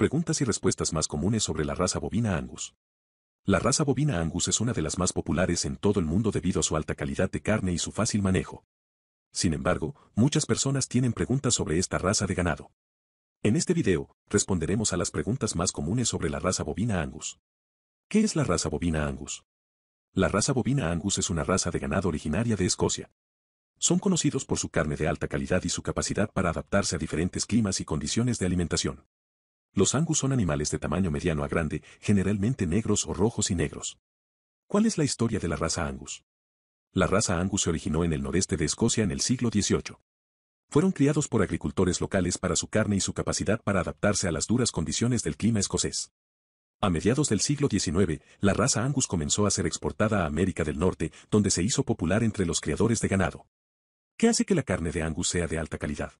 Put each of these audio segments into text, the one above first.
Preguntas y respuestas más comunes sobre la raza bovina Angus. La raza bovina Angus es una de las más populares en todo el mundo debido a su alta calidad de carne y su fácil manejo. Sin embargo, muchas personas tienen preguntas sobre esta raza de ganado. En este video, responderemos a las preguntas más comunes sobre la raza bovina Angus. ¿Qué es la raza bovina Angus? La raza bovina Angus es una raza de ganado originaria de Escocia. Son conocidos por su carne de alta calidad y su capacidad para adaptarse a diferentes climas y condiciones de alimentación. Los angus son animales de tamaño mediano a grande, generalmente negros o rojos y negros. ¿Cuál es la historia de la raza angus? La raza angus se originó en el noreste de Escocia en el siglo XVIII. Fueron criados por agricultores locales para su carne y su capacidad para adaptarse a las duras condiciones del clima escocés. A mediados del siglo XIX, la raza Angus comenzó a ser exportada a América del Norte, donde se hizo popular entre los criadores de ganado. ¿Qué hace que la carne de Angus sea de alta calidad?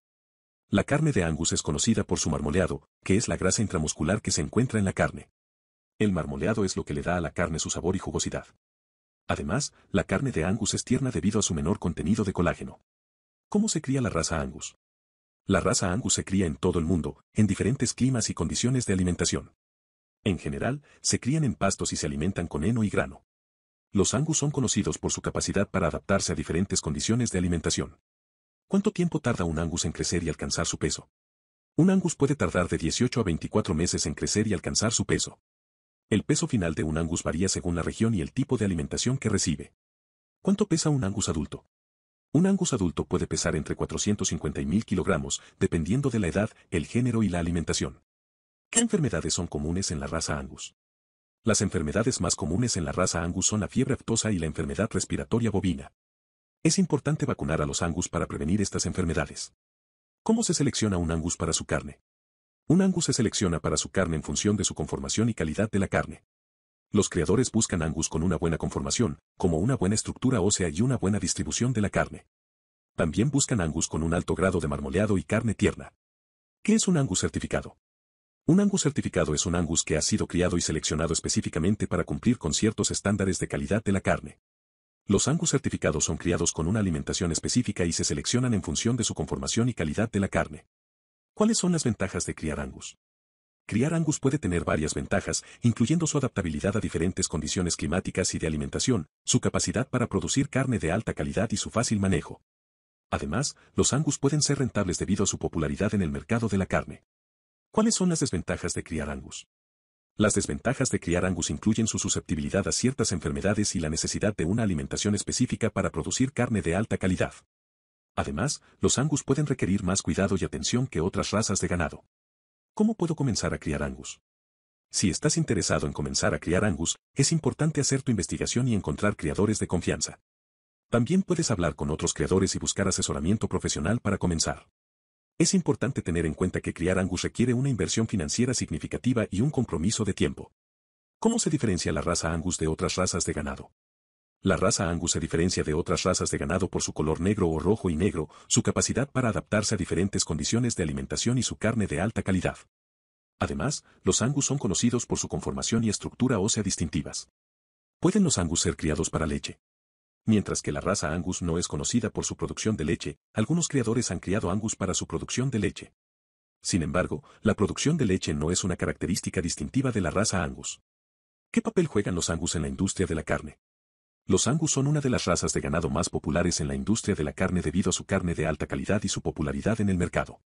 La carne de Angus es conocida por su marmoleado, que es la grasa intramuscular que se encuentra en la carne. El marmoleado es lo que le da a la carne su sabor y jugosidad. Además, la carne de Angus es tierna debido a su menor contenido de colágeno. ¿Cómo se cría la raza Angus? La raza Angus se cría en todo el mundo, en diferentes climas y condiciones de alimentación. En general, se crían en pastos y se alimentan con heno y grano. Los Angus son conocidos por su capacidad para adaptarse a diferentes condiciones de alimentación. ¿Cuánto tiempo tarda un angus en crecer y alcanzar su peso? Un angus puede tardar de 18 a 24 meses en crecer y alcanzar su peso. El peso final de un angus varía según la región y el tipo de alimentación que recibe. ¿Cuánto pesa un angus adulto? Un angus adulto puede pesar entre 450 y 1000 kilogramos, dependiendo de la edad, el género y la alimentación. ¿Qué enfermedades son comunes en la raza angus? Las enfermedades más comunes en la raza angus son la fiebre aftosa y la enfermedad respiratoria bovina. Es importante vacunar a los angus para prevenir estas enfermedades. ¿Cómo se selecciona un angus para su carne? Un angus se selecciona para su carne en función de su conformación y calidad de la carne. Los creadores buscan angus con una buena conformación, como una buena estructura ósea y una buena distribución de la carne. También buscan angus con un alto grado de marmoleado y carne tierna. ¿Qué es un angus certificado? Un angus certificado es un angus que ha sido criado y seleccionado específicamente para cumplir con ciertos estándares de calidad de la carne. Los angus certificados son criados con una alimentación específica y se seleccionan en función de su conformación y calidad de la carne. ¿Cuáles son las ventajas de criar angus? Criar angus puede tener varias ventajas, incluyendo su adaptabilidad a diferentes condiciones climáticas y de alimentación, su capacidad para producir carne de alta calidad y su fácil manejo. Además, los angus pueden ser rentables debido a su popularidad en el mercado de la carne. ¿Cuáles son las desventajas de criar angus? Las desventajas de criar angus incluyen su susceptibilidad a ciertas enfermedades y la necesidad de una alimentación específica para producir carne de alta calidad. Además, los angus pueden requerir más cuidado y atención que otras razas de ganado. ¿Cómo puedo comenzar a criar angus? Si estás interesado en comenzar a criar angus, es importante hacer tu investigación y encontrar criadores de confianza. También puedes hablar con otros criadores y buscar asesoramiento profesional para comenzar. Es importante tener en cuenta que criar angus requiere una inversión financiera significativa y un compromiso de tiempo. ¿Cómo se diferencia la raza angus de otras razas de ganado? La raza angus se diferencia de otras razas de ganado por su color negro o rojo y negro, su capacidad para adaptarse a diferentes condiciones de alimentación y su carne de alta calidad. Además, los angus son conocidos por su conformación y estructura ósea distintivas. ¿Pueden los angus ser criados para leche? Mientras que la raza Angus no es conocida por su producción de leche, algunos criadores han criado Angus para su producción de leche. Sin embargo, la producción de leche no es una característica distintiva de la raza Angus. ¿Qué papel juegan los Angus en la industria de la carne? Los Angus son una de las razas de ganado más populares en la industria de la carne debido a su carne de alta calidad y su popularidad en el mercado.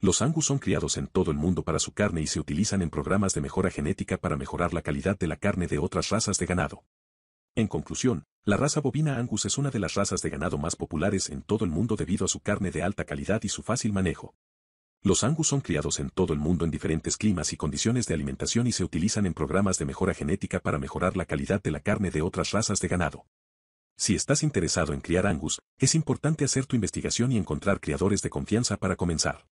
Los Angus son criados en todo el mundo para su carne y se utilizan en programas de mejora genética para mejorar la calidad de la carne de otras razas de ganado. En conclusión, la raza bovina Angus es una de las razas de ganado más populares en todo el mundo debido a su carne de alta calidad y su fácil manejo. Los Angus son criados en todo el mundo en diferentes climas y condiciones de alimentación y se utilizan en programas de mejora genética para mejorar la calidad de la carne de otras razas de ganado. Si estás interesado en criar Angus, es importante hacer tu investigación y encontrar criadores de confianza para comenzar.